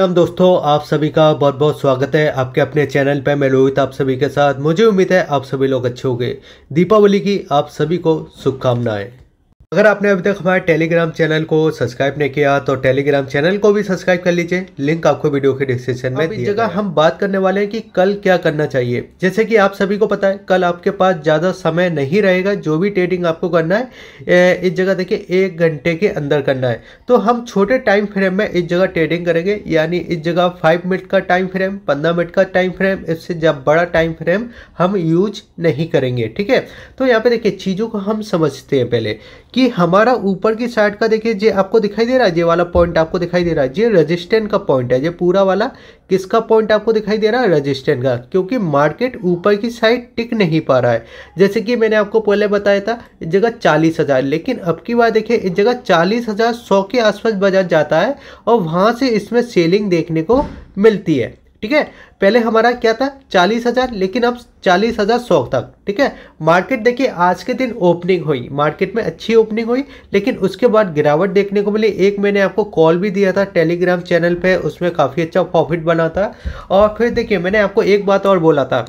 हम दोस्तों आप सभी का बहुत बहुत स्वागत है आपके अपने चैनल पर मैं लोहित आप सभी के साथ मुझे उम्मीद है आप सभी लोग अच्छे होंगे दीपावली की आप सभी को शुभकामनाएं अगर आपने अभी तक हमारे टेलीग्राम चैनल को सब्सक्राइब नहीं किया तो टेलीग्राम चैनल को भी सब्सक्राइब कर लीजिए लिंक आपको वीडियो के डिस्क्रिप्शन में इस जगह हम बात करने वाले हैं कि कल क्या करना चाहिए जैसे कि आप सभी को पता है कल आपके पास ज़्यादा समय नहीं रहेगा जो भी ट्रेडिंग आपको करना है इस जगह देखिए एक घंटे के अंदर करना है तो हम छोटे टाइम फ्रेम में इस जगह ट्रेडिंग करेंगे यानी इस जगह फाइव मिनट का टाइम फ्रेम पंद्रह मिनट का टाइम फ्रेम इससे जब बड़ा टाइम फ्रेम हम यूज नहीं करेंगे ठीक है तो यहाँ पे देखिए चीज़ों को हम समझते हैं पहले कि हमारा ऊपर की साइड का देखिए ये आपको दिखाई दे रहा है ये वाला पॉइंट आपको दिखाई दे रहा है ये रजिस्टेंट का पॉइंट है ये पूरा वाला किसका पॉइंट आपको दिखाई दे रहा है रजिस्टेंट का क्योंकि मार्केट ऊपर की साइड टिक नहीं पा रहा है जैसे कि मैंने आपको पहले बताया था इस जगह चालीस हज़ार लेकिन अब की बार देखिए इस जगह चालीस हज़ार सौ के आसपास बाजार जाता है और वहाँ से इसमें सेलिंग देखने को मिलती है ठीक है पहले हमारा क्या था चालीस हज़ार लेकिन अब चालीस हज़ार सौ तक ठीक है मार्केट देखिए आज के दिन ओपनिंग हुई मार्केट में अच्छी ओपनिंग हुई लेकिन उसके बाद गिरावट देखने को मिली एक मैंने आपको कॉल भी दिया था टेलीग्राम चैनल पे उसमें काफ़ी अच्छा प्रॉफिट बना था और फिर देखिए मैंने आपको एक बात और बोला था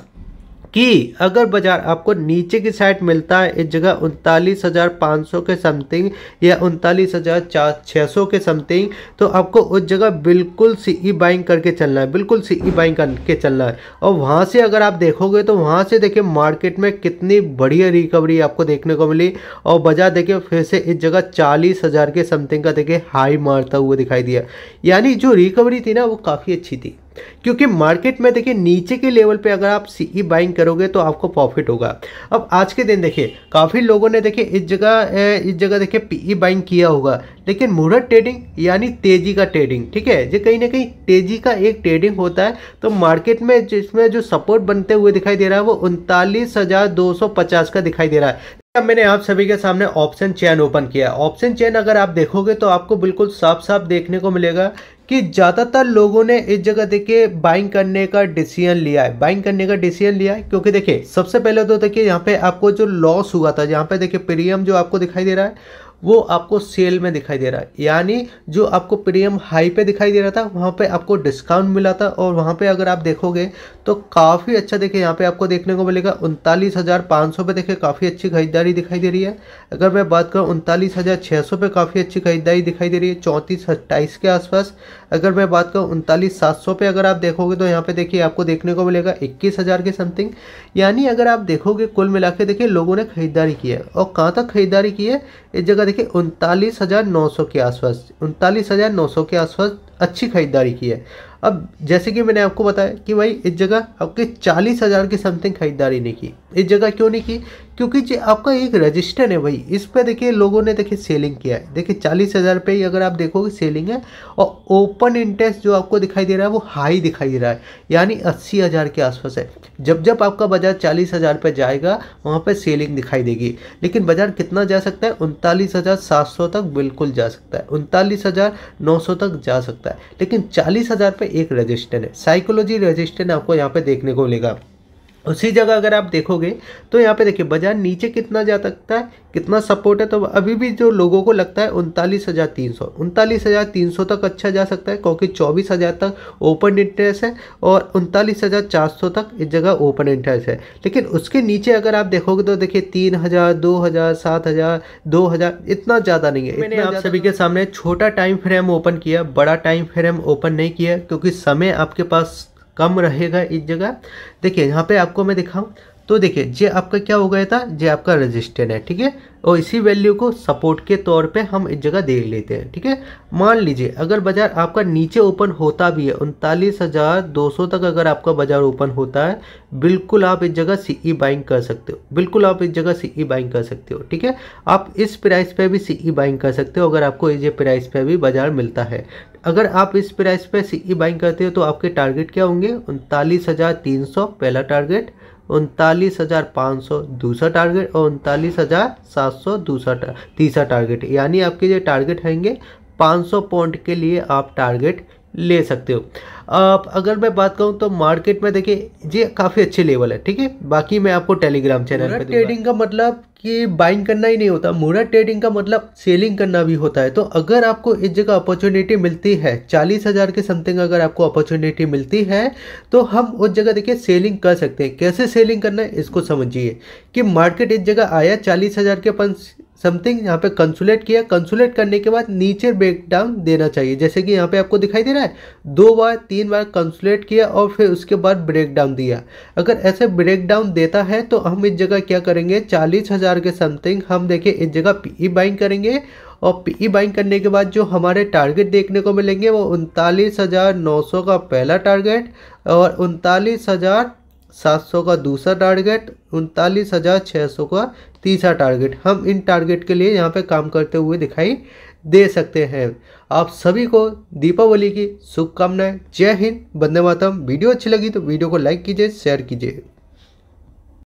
कि अगर बाजार आपको नीचे की साइड मिलता है इस जगह उनतालीस हज़ार पाँच सौ के समथिंग या उनतालीस हज़ार चार छः सौ के समथिंग तो आपको उस जगह बिल्कुल सीई बाइंग e करके चलना है बिल्कुल सीई बाइंग e करके चलना है और वहाँ से अगर आप देखोगे तो वहाँ से देखिए मार्केट में कितनी बढ़िया रिकवरी आपको देखने को मिली और बाजार देखिए फिर से इस जगह चालीस हज़ार के समथिंग का देखिए हाई मारता हुआ दिखाई दिया यानी जो रिकवरी थी ना वो काफ़ी अच्छी थी क्योंकि मार्केट में देखिए नीचे के लेवल पे अगर आप सीई बाइंग करोगे तो आपको प्रॉफिट होगा अब आज के दिन देखिए काफ़ी लोगों ने देखिए इस जगह इस जगह देखिए पीई बाइंग किया होगा लेकिन मुहूर्त ट्रेडिंग यानी तेजी का ट्रेडिंग ठीक है जो कहीं ना कहीं तेजी का एक ट्रेडिंग होता है तो मार्केट में जिसमें जो सपोर्ट बनते हुए दिखाई दे रहा है वो उनतालीस हजार दो सौ पचास का दिखाई दे रहा है मैंने आप सभी के सामने ऑप्शन चैन ओपन किया ऑप्शन चेन अगर आप देखोगे तो आपको बिल्कुल साफ साफ देखने को मिलेगा कि ज़्यादातर लोगों ने इस जगह देखिए बाइंग करने का डिसीजन लिया है बाइंग करने का डिसीजन लिया है क्योंकि देखिए सबसे पहले तो देखिए यहाँ पे आपको जो लॉस हुआ था यहाँ पे देखिए प्रीमियम जो आपको दिखाई दे रहा है वो आपको सेल में दिखाई दे रहा है यानी जो आपको प्रीमियम हाई पे दिखाई दे रहा था वहाँ पे आपको डिस्काउंट मिला था और वहाँ पे अगर आप देखोगे तो काफ़ी अच्छा देखिए यहाँ पे आपको देखने को मिलेगा उनतालीस हज़ार पाँच सौ पे देखिए काफ़ी अच्छी खरीदारी दिखाई दे रही है अगर मैं बात करूँ उनतालीस हज़ार छः सौ पे काफ़ी अच्छी खरीदारी दिखाई दे रही है चौंतीस अट्ठाईस के आसपास अगर मैं बात करूँ उनतालीस सात सौ पे अगर आप देखोगे तो यहाँ पे देखिए आपको देखने को मिलेगा इक्कीस हज़ार के समथिंग यानी अगर आप देखोगे कुल मिला के देखिए लोगों ने खरीदारी की है और कहाँ तक खरीदारी की है इस जगह देखिए उनतालीस हज़ार नौ सौ के आसपास उनतालीस हज़ार नौ सौ के आसपास अच्छी खरीदारी की है अब जैसे कि मैंने आपको बताया कि भाई इस जगह आपके चालीस हज़ार की समथिंग खरीदारी नहीं की इस जगह क्यों नहीं की क्योंकि जो आपका एक रजिस्टर है भाई इस पर देखिए लोगों ने देखिए सेलिंग किया है देखिए चालीस हज़ार पे अगर आप देखोगे सेलिंग है और ओपन इंटरेस्ट जो आपको दिखाई दे रहा है वो हाई दिखाई दे रहा है यानी अस्सी हज़ार के आसपास है जब जब आपका बाजार चालीस हज़ार पर जाएगा वहाँ पर सेलिंग दिखाई देगी लेकिन बाजार कितना जा सकता है उनतालीस हज़ार सात सौ तक बिल्कुल जा सकता है उनतालीस हज़ार नौ सौ तक जा सकता है लेकिन चालीस हज़ार पर एक रजिस्टर है साइकोलॉजी रजिस्टर आपको यहाँ पे देखने को मिलेगा उसी जगह अगर आप देखोगे तो यहाँ पे देखिए बाजार नीचे कितना जा सकता है कितना सपोर्ट है तो अभी भी जो लोगों को लगता है उनतालीस हज़ार तीन सौ उनतालीस हज़ार तीन सौ तक अच्छा जा सकता है क्योंकि चौबीस हज़ार तक ओपन इंटरेस्ट है और उनतालीस हज़ार चार सौ तक इस जगह ओपन इंटरेस्ट है लेकिन उसके नीचे अगर आप देखोगे तो देखिए तीन हज़ार दो हज़ार सात हज़ार दो हज़ार इतना ज़्यादा नहीं है मैंने आप सभी के सामने छोटा टाइम फ्रेम ओपन किया बड़ा टाइम फ्रेम ओपन नहीं किया क्योंकि समय आपके पास कम रहेगा इस जगह देखिए यहाँ पे आपको मैं दिखाऊँ तो देखिए जे आपका क्या हो गया था जे आपका रजिस्टेंट है ठीक है और इसी वैल्यू को सपोर्ट के तौर पे हम इस जगह देख लेते हैं ठीक है मान लीजिए अगर बाजार आपका नीचे ओपन होता भी है उनतालीस हज़ार दो सौ तक अगर आपका बाजार ओपन होता है बिल्कुल आप इस जगह सीई बाइंग e कर सकते हो बिल्कुल आप इस जगह सीई बाइंग e कर सकते हो ठीक है आप इस प्राइस पे भी सीई बाइंग e कर सकते हो अगर आपको इस प्राइस पे भी बाजार मिलता है अगर आप इस प्राइस पे सीई बाइंग करते हो तो आपके टारगेट क्या होंगे उनतालीस हज़ार तीन सौ पहला टारगेट उनतालीस हज़ार पाँच सौ दूसरा टारगेट और उनतालीस हज़ार सात सौ दूसरा तीसरा टारगेट यानी आपके जो टारगेट पाँच 500 पॉइंट के लिए आप टारगेट ले सकते हो आप अगर मैं बात करूँ तो मार्केट में देखिए ये काफ़ी अच्छे लेवल है ठीक है बाकी मैं आपको टेलीग्राम चैनल पर ट्रेडिंग का मतलब कि बाइंग करना ही नहीं होता मुरा ट्रेडिंग का मतलब सेलिंग करना भी होता है तो अगर आपको इस जगह अपॉर्चुनिटी मिलती है चालीस हज़ार के समथिंग अगर आपको अपॉर्चुनिटी मिलती है तो हम उस जगह देखिए सेलिंग कर सकते हैं कैसे सेलिंग करना है इसको समझिए कि मार्केट इस जगह आया चालीस हज़ार के पास समथिंग यहाँ पे कंसुलेट किया कंसुलेट करने के बाद नीचे ब्रेकडाउन देना चाहिए जैसे कि यहाँ पे आपको दिखाई दे रहा है दो बार तीन बार कंसुलेट किया और फिर उसके बाद ब्रेकडाउन दिया अगर ऐसे ब्रेकडाउन देता है तो हम इस जगह क्या करेंगे चालीस हज़ार के समथिंग हम देखिए इस जगह पी बाइंग e करेंगे और पीई बाइंग e करने के बाद जो हमारे टारगेट देखने को मिलेंगे वो उनतालीस हज़ार नौ सौ का पहला टारगेट और उनतालीस हज़ार सात सौ का दूसरा टारगेट उनतालीस हज़ार छः सौ का तीसरा टारगेट हम इन टारगेट के लिए यहाँ पे काम करते हुए दिखाई दे सकते हैं आप सभी को दीपावली की शुभकामनाएं जय हिंद बंदे मातम वीडियो अच्छी लगी तो वीडियो को लाइक कीजिए शेयर कीजिए